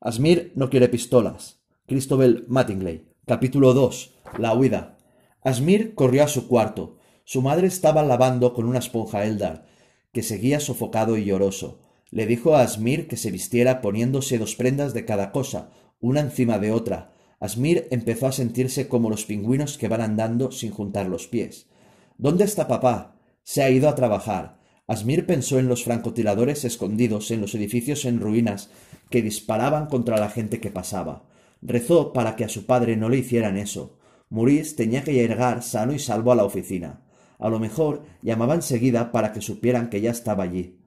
Asmir no quiere pistolas. Capítulo 2. La huida. Asmir corrió a su cuarto. Su madre estaba lavando con una esponja Eldar, que seguía sofocado y lloroso. Le dijo a Asmir que se vistiera poniéndose dos prendas de cada cosa, una encima de otra. Asmir empezó a sentirse como los pingüinos que van andando sin juntar los pies. ¿Dónde está papá? Se ha ido a trabajar. Asmir pensó en los francotiradores escondidos en los edificios en ruinas que disparaban contra la gente que pasaba. Rezó para que a su padre no le hicieran eso. Maurice tenía que llegar sano y salvo a la oficina. A lo mejor llamaba enseguida para que supieran que ya estaba allí.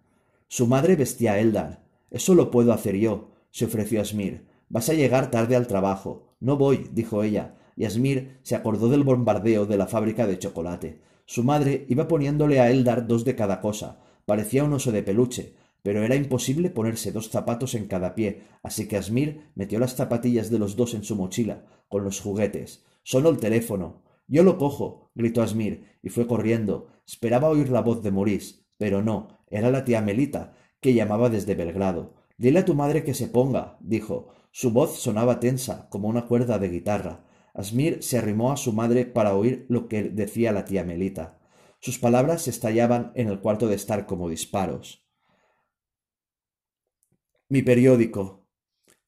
Su madre vestía a Eldar. Eso lo puedo hacer yo, se ofreció Asmir. Vas a llegar tarde al trabajo. No voy, dijo ella. Yasmir se acordó del bombardeo de la fábrica de chocolate. Su madre iba poniéndole a Eldar dos de cada cosa. Parecía un oso de peluche, pero era imposible ponerse dos zapatos en cada pie, así que Asmir metió las zapatillas de los dos en su mochila, con los juguetes. Sonó el teléfono. Yo lo cojo, gritó Asmir, y fue corriendo. Esperaba oír la voz de Maurice, pero no, era la tía Melita, que llamaba desde Belgrado. Dile a tu madre que se ponga, dijo. Su voz sonaba tensa, como una cuerda de guitarra. Asmir se arrimó a su madre para oír lo que decía la tía Melita. Sus palabras estallaban en el cuarto de estar como disparos. Mi periódico.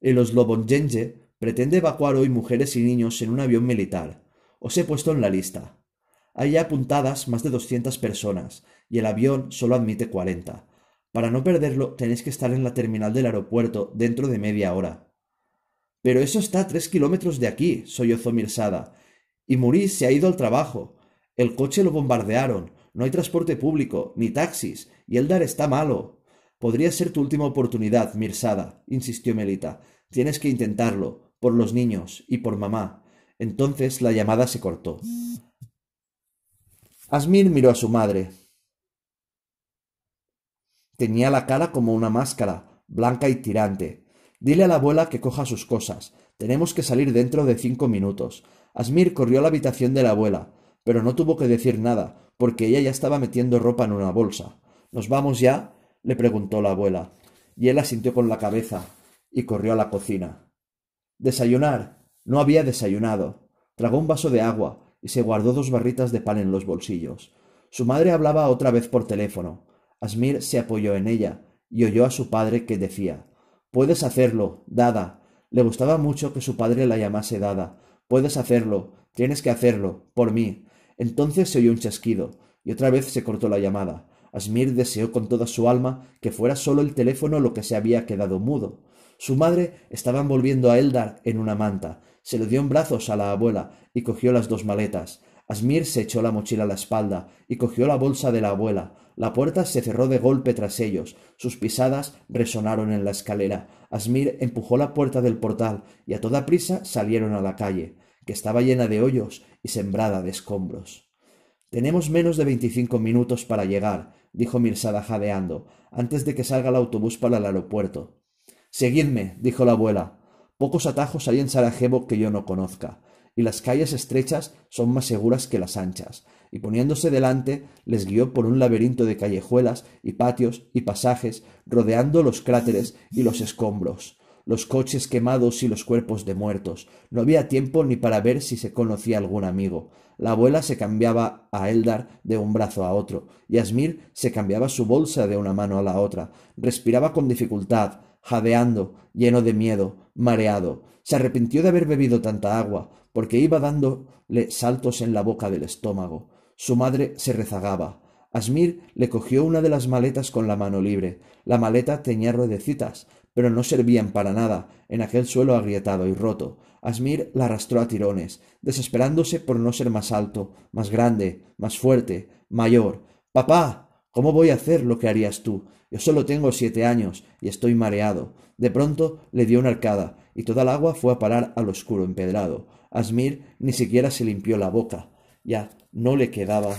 El Oslobonjenje pretende evacuar hoy mujeres y niños en un avión militar. Os he puesto en la lista. Hay ya apuntadas más de 200 personas y el avión solo admite 40. Para no perderlo tenéis que estar en la terminal del aeropuerto dentro de media hora. Pero eso está a tres kilómetros de aquí, sollozó Mirsada. Y Muris se ha ido al trabajo. El coche lo bombardearon. No hay transporte público, ni taxis, y Eldar está malo. Podría ser tu última oportunidad, Mirsada, insistió Melita. Tienes que intentarlo, por los niños y por mamá. Entonces la llamada se cortó. Asmir miró a su madre. Tenía la cara como una máscara, blanca y tirante, Dile a la abuela que coja sus cosas. Tenemos que salir dentro de cinco minutos. Asmir corrió a la habitación de la abuela, pero no tuvo que decir nada, porque ella ya estaba metiendo ropa en una bolsa. ¿Nos vamos ya? le preguntó la abuela, y él sintió con la cabeza y corrió a la cocina. Desayunar. No había desayunado. Tragó un vaso de agua y se guardó dos barritas de pan en los bolsillos. Su madre hablaba otra vez por teléfono. Asmir se apoyó en ella y oyó a su padre que decía Puedes hacerlo, Dada. Le gustaba mucho que su padre la llamase Dada. Puedes hacerlo, tienes que hacerlo, por mí. Entonces se oyó un chasquido, y otra vez se cortó la llamada. Asmir deseó con toda su alma que fuera solo el teléfono lo que se había quedado mudo. Su madre estaba envolviendo a Eldar en una manta, se le dio en brazos a la abuela y cogió las dos maletas. Asmir se echó la mochila a la espalda y cogió la bolsa de la abuela. La puerta se cerró de golpe tras ellos. Sus pisadas resonaron en la escalera. Asmir empujó la puerta del portal y a toda prisa salieron a la calle, que estaba llena de hoyos y sembrada de escombros. Tenemos menos de veinticinco minutos para llegar, dijo Mirsada jadeando, antes de que salga el autobús para el aeropuerto. Seguidme, dijo la abuela. Pocos atajos hay en Sarajevo que yo no conozca, y las calles estrechas son más seguras que las anchas, y poniéndose delante les guió por un laberinto de callejuelas y patios y pasajes, rodeando los cráteres y los escombros, los coches quemados y los cuerpos de muertos. No había tiempo ni para ver si se conocía algún amigo. La abuela se cambiaba a Eldar de un brazo a otro, y Asmir se cambiaba su bolsa de una mano a la otra, respiraba con dificultad, jadeando, lleno de miedo, mareado. Se arrepintió de haber bebido tanta agua, porque iba dándole saltos en la boca del estómago. Su madre se rezagaba. Asmir le cogió una de las maletas con la mano libre. La maleta tenía ruedecitas, pero no servían para nada en aquel suelo agrietado y roto. Asmir la arrastró a tirones, desesperándose por no ser más alto, más grande, más fuerte, mayor. Papá. ¿Cómo voy a hacer lo que harías tú? Yo solo tengo siete años y estoy mareado. De pronto le dio una arcada, y toda el agua fue a parar al oscuro empedrado. Asmir ni siquiera se limpió la boca. Ya no le quedaba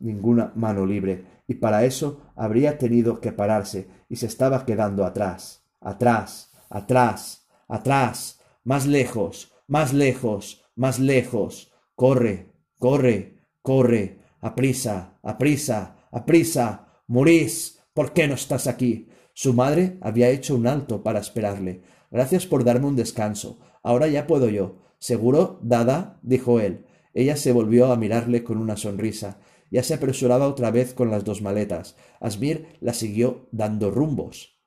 ninguna mano libre, y para eso habría tenido que pararse, y se estaba quedando atrás, atrás, atrás, atrás, más lejos, más lejos, más lejos. Corre, corre, corre, aprisa, aprisa, aprisa, morís, ¿por qué no estás aquí? Su madre había hecho un alto para esperarle. Gracias por darme un descanso. Ahora ya puedo yo. Seguro, Dada, dijo él. Ella se volvió a mirarle con una sonrisa. Ya se apresuraba otra vez con las dos maletas. Asmir la siguió dando rumbos.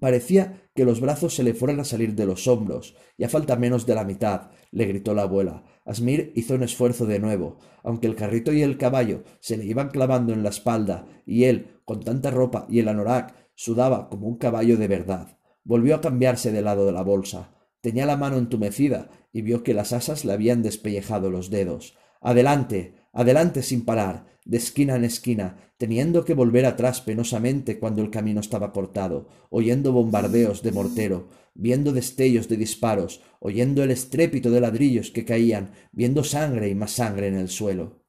Parecía que los brazos se le fueran a salir de los hombros, «Ya falta menos de la mitad, le gritó la abuela. Asmir hizo un esfuerzo de nuevo, aunque el carrito y el caballo se le iban clavando en la espalda, y él, con tanta ropa y el anorak, sudaba como un caballo de verdad. Volvió a cambiarse del lado de la bolsa. Tenía la mano entumecida y vio que las asas le habían despellejado los dedos. Adelante adelante sin parar, de esquina en esquina, teniendo que volver atrás penosamente cuando el camino estaba cortado, oyendo bombardeos de mortero, viendo destellos de disparos, oyendo el estrépito de ladrillos que caían, viendo sangre y más sangre en el suelo.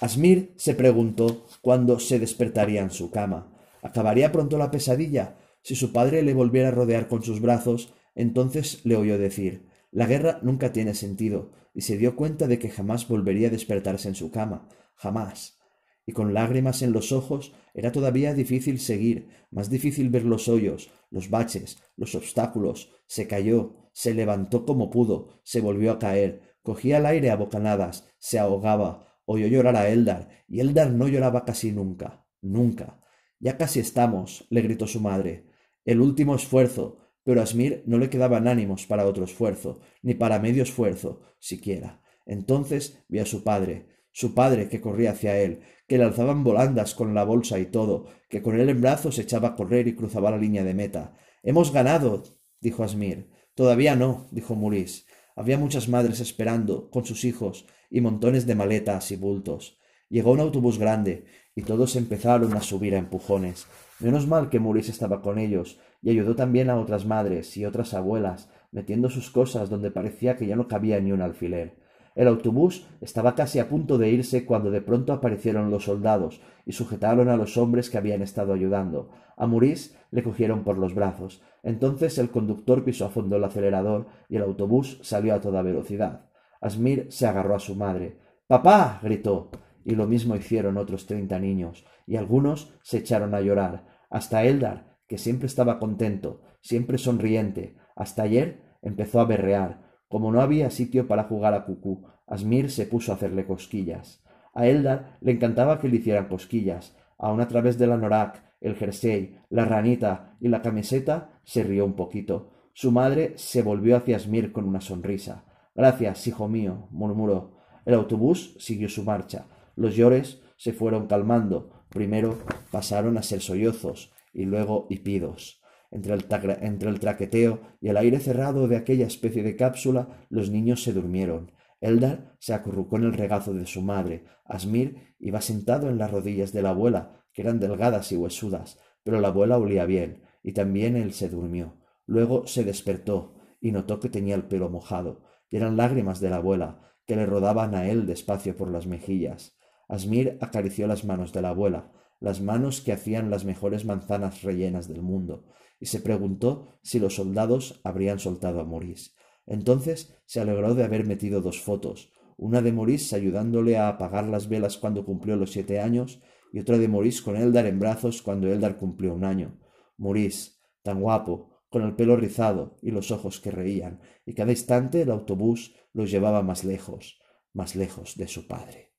Asmir se preguntó cuándo se despertaría en su cama. ¿Acabaría pronto la pesadilla? Si su padre le volviera a rodear con sus brazos, entonces le oyó decir la guerra nunca tiene sentido, y se dio cuenta de que jamás volvería a despertarse en su cama, jamás. Y con lágrimas en los ojos era todavía difícil seguir, más difícil ver los hoyos, los baches, los obstáculos. Se cayó, se levantó como pudo, se volvió a caer, cogía el aire a bocanadas, se ahogaba, oyó llorar a Eldar, y Eldar no lloraba casi nunca, nunca. Ya casi estamos, le gritó su madre. El último esfuerzo, pero a no le quedaban ánimos para otro esfuerzo, ni para medio esfuerzo, siquiera. Entonces vi a su padre, su padre que corría hacia él, que le alzaban volandas con la bolsa y todo, que con él en brazos se echaba a correr y cruzaba la línea de meta. Hemos ganado, dijo Asmir. Todavía no, dijo Muris. Había muchas madres esperando, con sus hijos, y montones de maletas y bultos. Llegó un autobús grande, y todos empezaron a subir a empujones. Menos mal que Muris estaba con ellos, y ayudó también a otras madres y otras abuelas, metiendo sus cosas donde parecía que ya no cabía ni un alfiler. El autobús estaba casi a punto de irse cuando de pronto aparecieron los soldados y sujetaron a los hombres que habían estado ayudando. A Maurice le cogieron por los brazos. Entonces el conductor pisó a fondo el acelerador y el autobús salió a toda velocidad. Asmir se agarró a su madre. ¡Papá! gritó. Y lo mismo hicieron otros treinta niños, y algunos se echaron a llorar. Hasta Eldar, siempre estaba contento, siempre sonriente. Hasta ayer empezó a berrear. Como no había sitio para jugar a Cucú, Asmir se puso a hacerle cosquillas. A Eldar le encantaba que le hicieran cosquillas. Aun a través de la norak, el jersey, la ranita y la camiseta, se rió un poquito. Su madre se volvió hacia Asmir con una sonrisa. Gracias, hijo mío, murmuró. El autobús siguió su marcha. Los llores se fueron calmando. Primero pasaron a ser sollozos, y luego hipidos. Entre el, entre el traqueteo y el aire cerrado de aquella especie de cápsula, los niños se durmieron. Eldar se acurrucó en el regazo de su madre. Asmir iba sentado en las rodillas de la abuela, que eran delgadas y huesudas, pero la abuela olía bien, y también él se durmió. Luego se despertó y notó que tenía el pelo mojado, y eran lágrimas de la abuela, que le rodaban a él despacio por las mejillas. Asmir acarició las manos de la abuela, las manos que hacían las mejores manzanas rellenas del mundo, y se preguntó si los soldados habrían soltado a Maurice. Entonces se alegró de haber metido dos fotos, una de Maurice ayudándole a apagar las velas cuando cumplió los siete años, y otra de Maurice con Eldar en brazos cuando Eldar cumplió un año. Maurice, tan guapo, con el pelo rizado y los ojos que reían, y cada instante el autobús los llevaba más lejos, más lejos de su padre.